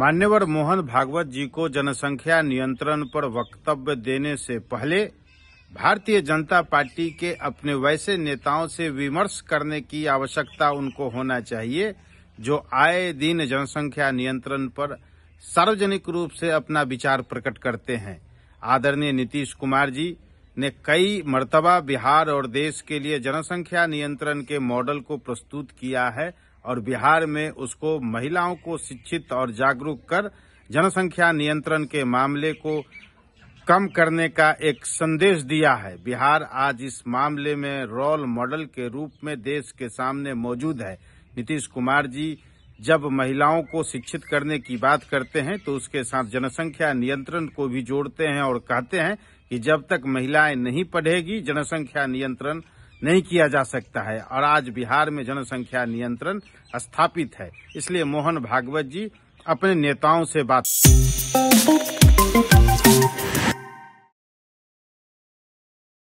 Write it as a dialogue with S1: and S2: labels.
S1: मान्यवर मोहन भागवत जी को जनसंख्या नियंत्रण पर वक्तव्य देने से पहले भारतीय जनता पार्टी के अपने वैसे नेताओं से विमर्श करने की आवश्यकता उनको होना चाहिए जो आए दिन जनसंख्या नियंत्रण पर सार्वजनिक रूप से अपना विचार प्रकट करते हैं आदरणीय नीतीश कुमार जी ने कई मर्तबा बिहार और देश के लिए जनसंख्या नियंत्रण के मॉडल को प्रस्तुत किया है और बिहार में उसको महिलाओं को शिक्षित और जागरूक कर जनसंख्या नियंत्रण के मामले को कम करने का एक संदेश दिया है बिहार आज इस मामले में रोल मॉडल के रूप में देश के सामने मौजूद है नीतीश कुमार जी जब महिलाओं को शिक्षित करने की बात करते हैं तो उसके साथ जनसंख्या नियंत्रण को भी जोड़ते हैं और कहते हैं कि जब तक महिलाएं नहीं पढ़ेगी जनसंख्या नियंत्रण नहीं किया जा सकता है और आज बिहार में जनसंख्या नियंत्रण स्थापित है इसलिए मोहन भागवत जी अपने नेताओं से बात